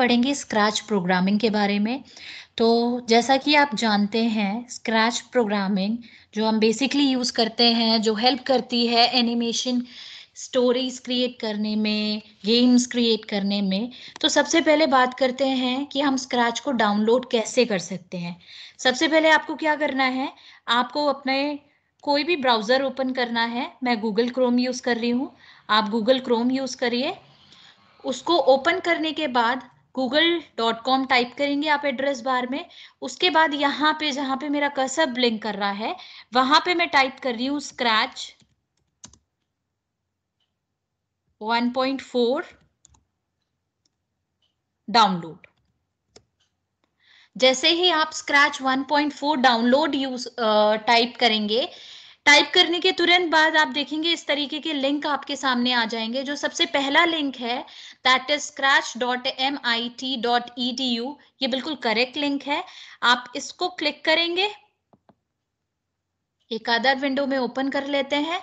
पढ़ेंगे scratch programming के बारे में तो जैसा कि आप जानते हैं स्क्रैच प्रोग्रामिंग जो हम बेसिकली यूज़ करते हैं जो हेल्प करती है एनिमेशन स्टोरीज क्रिएट करने में गेम्स क्रिएट करने में तो सबसे पहले बात करते हैं कि हम स्क्रैच को डाउनलोड कैसे कर सकते हैं सबसे पहले आपको क्या करना है आपको अपने कोई भी ब्राउज़र ओपन करना है मैं गूगल क्रोम यूज़ कर रही हूँ आप गूगल क्रोम यूज़ करिए उसको ओपन करने के बाद गूगल डॉट कॉम टाइप करेंगे आप एड्रेस बार में उसके बाद यहाँ पे जहां पे मेरा कसर ब्लिंक कर रहा है वहां पे मैं टाइप कर रही हूँ स्क्रैच 1.4 डाउनलोड जैसे ही आप स्क्रैच 1.4 डाउनलोड यूज टाइप करेंगे टाइप करने के तुरंत बाद आप देखेंगे इस तरीके के लिंक आपके सामने आ जाएंगे जो सबसे पहला लिंक है that is Scratch dot M I T dot E D U ये बिल्कुल करेक्ट लिंक है आप इसको क्लिक करेंगे एक आधार विंडो में ओपन कर लेते हैं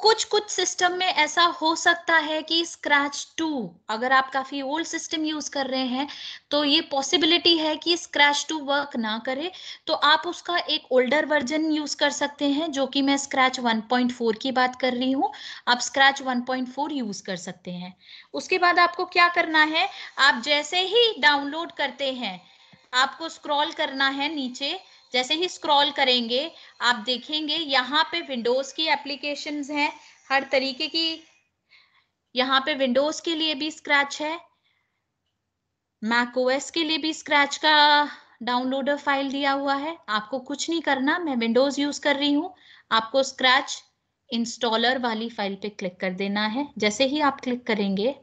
कुछ कुछ सिस्टम में ऐसा हो सकता है कि स्क्रैच टू अगर आप काफी ओल्ड सिस्टम यूज कर रहे हैं तो ये पॉसिबिलिटी है कि स्क्रैच टू वर्क ना करे तो आप उसका एक ओल्डर वर्जन यूज कर सकते हैं जो कि मैं स्क्रैच 1.4 की बात कर रही हूँ आप स्क्रैच 1.4 यूज कर सकते हैं उसके बाद आपको क्या करना है आप जैसे ही डाउनलोड करते हैं आपको स्क्रॉल करना है नीचे जैसे ही स्क्रॉल करेंगे आप देखेंगे यहाँ पे विंडोज की एप्लीकेशन है हर तरीके की यहाँ पे विंडोज के लिए भी स्क्रैच है मैकोएस के लिए भी स्क्रैच का डाउनलोडर फाइल दिया हुआ है आपको कुछ नहीं करना मैं विंडोज यूज कर रही हूँ आपको स्क्रैच इंस्टॉलर वाली फाइल पे क्लिक कर देना है जैसे ही आप क्लिक करेंगे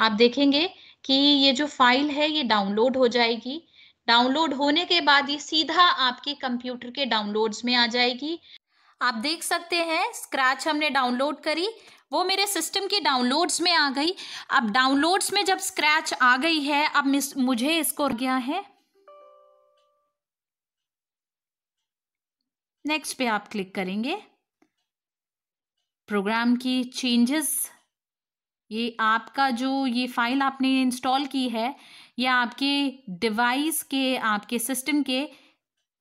आप देखेंगे कि ये जो फाइल है ये डाउनलोड हो जाएगी डाउनलोड होने के बाद ये सीधा आपके कंप्यूटर के डाउनलोड्स में आ जाएगी आप देख सकते हैं स्क्रैच हमने डाउनलोड करी वो मेरे सिस्टम के डाउनलोड्स में आ गई अब डाउनलोड्स में जब स्क्रैच आ गई है अब मुझे इसको गया है नेक्स्ट पे आप क्लिक करेंगे प्रोग्राम की चेंजेस ये आपका जो ये फाइल आपने इंस्टॉल की है या आपके डिवाइस के आपके सिस्टम के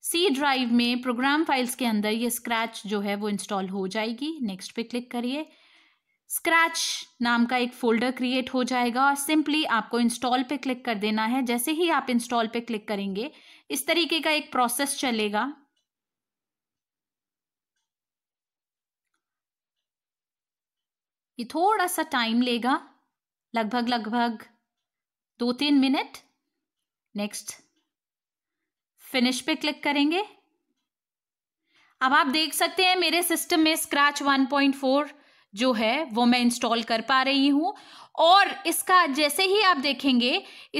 सी ड्राइव में प्रोग्राम फाइल्स के अंदर ये स्क्रैच जो है वो इंस्टॉल हो जाएगी नेक्स्ट पे क्लिक करिए स्क्रैच नाम का एक फोल्डर क्रिएट हो जाएगा और सिंपली आपको इंस्टॉल पे क्लिक कर देना है जैसे ही आप इंस्टॉल पे क्लिक करेंगे इस तरीके का एक प्रोसेस चलेगा ये थोड़ा सा टाइम लेगा लगभग लगभग दो तीन मिनट नेक्स्ट फिनिश पे क्लिक करेंगे अब आप देख सकते हैं मेरे सिस्टम में स्क्रैच 1.4 जो है वो मैं इंस्टॉल कर पा रही हूं और इसका जैसे ही आप देखेंगे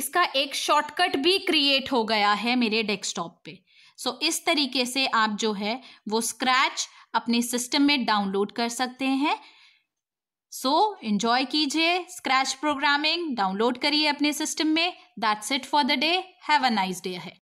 इसका एक शॉर्टकट भी क्रिएट हो गया है मेरे डेस्कटॉप पे सो so, इस तरीके से आप जो है वो स्क्रैच अपने सिस्टम में डाउनलोड कर सकते हैं सो so, एंजॉय कीजिए स्क्रैच प्रोग्रामिंग डाउनलोड करिए अपने सिस्टम में that's it for the day have a nice day है